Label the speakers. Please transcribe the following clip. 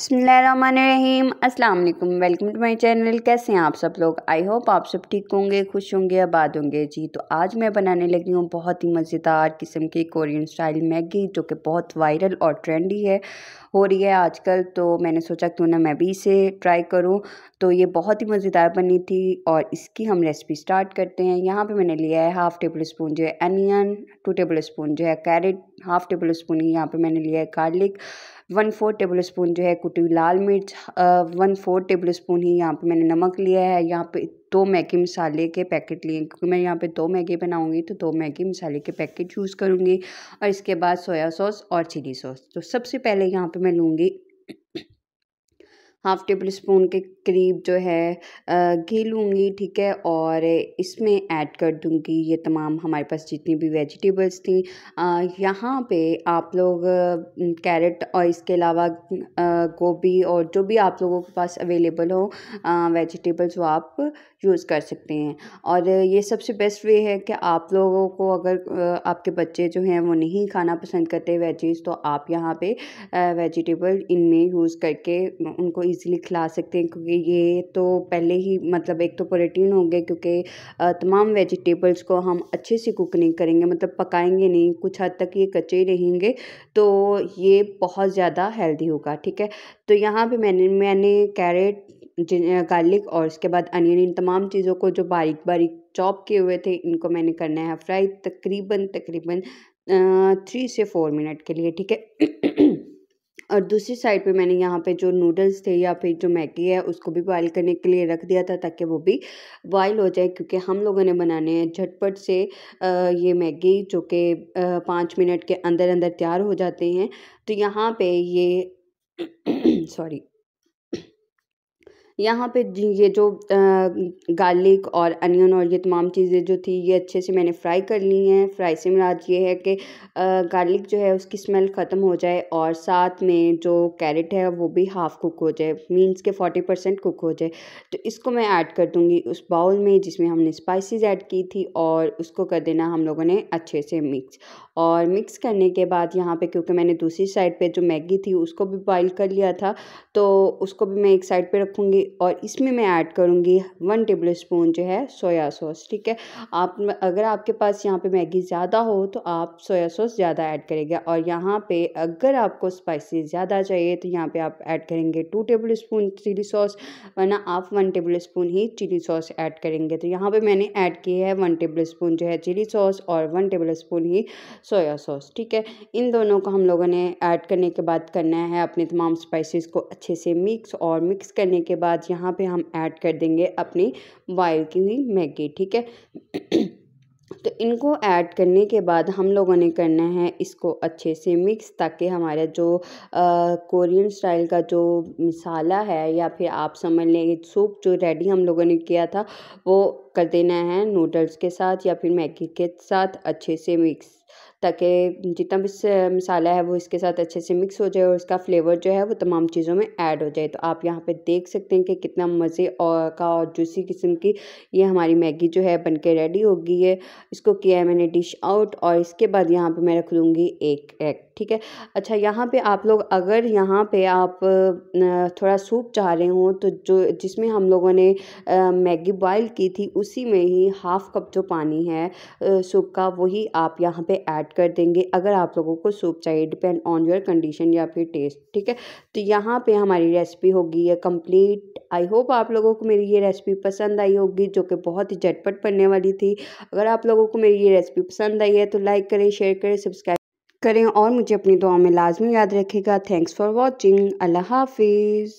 Speaker 1: बसमीम अस्सलाम welcome to my channel कैसे हैं आप सब लोग आई होप आप सब ठीक होंगे खुश होंगे आबाद होंगे जी तो आज मैं बनाने लगी हूँ बहुत ही मज़ेदार किस्म की कोरियन स्टाइल मैगी जो कि बहुत वायरल और ट्रेंडी है हो रही है आजकल तो मैंने सोचा क्यों ना मैं भी इसे ट्राई करूँ तो ये बहुत ही मज़ेदार बनी थी और इसकी हम रेसिपी स्टार्ट करते हैं यहाँ पर मैंने लिया है हाफ़ टेबल स्पून जो है अनियन टू टेबल स्पून जो है कैरेट हाफ़ टेबल स्पून ही यहाँ पे मैंने लिया है garlic one four tablespoon जो है कुटी लाल मिर्च वन फोर टेबल स्पून ही यहाँ पे मैंने नमक लिया है यहाँ पे दो मैगी मसाले के पैकेट लिए क्योंकि मैं यहाँ पे दो मैगी बनाऊँगी तो दो मैगी मसाले के पैकेट यूज़ करूँगी और इसके बाद सोया सॉस और चिली सॉस तो सबसे पहले यहाँ पर मैं लूँगी हाफ़ टेबल स्पून के करीब जो है घी लूँगी ठीक है और इसमें ऐड कर दूँगी ये तमाम हमारे पास जितनी भी वेजिटेबल्स थी यहाँ पे आप लोग कैरेट और इसके अलावा गोभी और जो भी आप लोगों के पास अवेलेबल हो वेजिटेबल्स वो आप यूज़ कर सकते हैं और ये सबसे बेस्ट वे है कि आप लोगों को अगर आपके बच्चे जो हैं वो नहीं खाना पसंद करते वेजीज़ तो आप यहाँ पे वेजिटेबल इनमें यूज़ करके उनको इजीली खिला सकते हैं क्योंकि ये तो पहले ही मतलब एक तो प्रोटीन होंगे क्योंकि तमाम वेजिटेबल्स को हम अच्छे से कुक नहीं करेंगे मतलब पकाएंगे नहीं कुछ हद तक ये कच्चे रहेंगे तो ये बहुत ज़्यादा हेल्दी होगा ठीक है तो यहाँ पे मैंने मैंने कैरेट गार्लिक और उसके बाद अनियन इन तमाम चीज़ों को जो बारीक बारीक चॉप किए हुए थे इनको मैंने करना है फ्राई तकरीबन तकरीबन थ्री से फोर मिनट के लिए ठीक है और दूसरी साइड पे मैंने यहाँ पे जो नूडल्स थे या फिर जो मैगी है उसको भी बॉयल करने के लिए रख दिया था ताकि वो भी बॉयल हो जाए क्योंकि हम लोगों ने बनाने हैं झटपट से ये मैगी जो कि पाँच मिनट के अंदर अंदर तैयार हो जाते हैं तो यहाँ पे ये sorry यहाँ पे ये जो गार्लिक और अनियन और ये तमाम चीज़ें जो थी ये अच्छे से मैंने फ्राई कर ली हैं फ्राई से मुराद ये है कि गार्लिक जो है उसकी स्मेल ख़त्म हो जाए और साथ में जो कैरेट है वो भी हाफ़ कुक हो जाए मीन्स के फोर्टी परसेंट कुक हो जाए तो इसको मैं ऐड कर दूँगी उस बाउल में जिसमें हमने स्पाइसिस ऐड की थी और उसको कर देना हम लोगों ने अच्छे से मिक्स और मिक्स करने के बाद यहाँ पर क्योंकि मैंने दूसरी साइड पर जो मैगी थी उसको भी बॉयल कर लिया था तो उसको भी मैं एक साइड पर रखूँगी और इसमें मैं ऐड करूँगी वन टेबल स्पून जो है सोया सॉस ठीक है आप अगर आपके पास यहाँ पे मैगी ज़्यादा हो तो आप सोया सॉस ज़्यादा ऐड करेंगे और यहाँ पे अगर आपको स्पाइसी ज़्यादा चाहिए तो यहाँ पे आप ऐड करेंगे two tablespoon chilli sauce वरना आप वन टेबल स्पून ही चिली सॉस ऐड करेंगे तो यहाँ पर मैंने ऐड की है वन टेबल स्पून जो है चिली सॉस और वन टेबल स्पून ही सोया सॉस ठीक है इन दोनों को हम लोगों ने ऐड करने के बाद करना है अपने तमाम स्पाइसिस को अच्छे से मिक्स और मिक्स करने के बाद बाद यहाँ पे हम ऐड कर देंगे अपनी बॉयल की हुई मैगी ठीक है तो इनको ऐड करने के बाद हम लोगों ने करना है इसको अच्छे से मिक्स ताकि हमारा जो कोरियन स्टाइल का जो मसाला है या फिर आप समझ लें सूप जो रेडी हम लोगों ने किया था वो कर देना है नूडल्स के साथ या फिर मैगी के साथ अच्छे से मिक्स ताकि जितना भी मसाला है वो इसके साथ अच्छे से मिक्स हो जाए और इसका फ्लेवर जो है वो तमाम चीज़ों में ऐड हो जाए तो आप यहाँ पे देख सकते हैं कि कितना मज़े और का और जूसी किस्म की ये हमारी मैगी जो है बन के रेडी हो गई है इसको किया है मैंने डिश आउट और इसके बाद यहाँ पर मैं रख लूँगी एक एग ठीक है अच्छा यहाँ पे आप लोग अगर यहाँ पे आप थोड़ा सूप चाह रहे हो तो जो जिसमें हम लोगों ने मैगी बॉयल की थी उसी में ही हाफ़ कप जो पानी है सूप का वही आप यहाँ पे ऐड कर देंगे अगर आप लोगों को सूप चाहिए डिपेंड ऑन योर कंडीशन या फिर टेस्ट ठीक है तो यहाँ पे हमारी रेसिपी होगी ये कम्प्लीट आई होप आप लोगों को मेरी ये रेसिपी पसंद आई होगी जो कि बहुत ही झटपट बनने वाली थी अगर आप लोगों को मेरी ये रेसिपी पसंद आई है तो लाइक करें शेयर करें सब्सक्राइब करें और मुझे अपनी दुआ में लाजमी याद रखेगा थैंक्स फॉर वॉचिंग अल्लाह हाफिज़